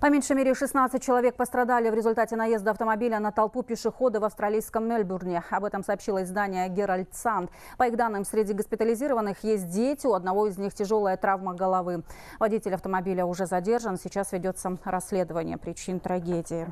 По меньшей мере 16 человек пострадали в результате наезда автомобиля на толпу пешехода в австралийском Мельбурне. Об этом сообщило издание «Геральд Санд». По их данным, среди госпитализированных есть дети, у одного из них тяжелая травма головы. Водитель автомобиля уже задержан, сейчас ведется расследование причин трагедии.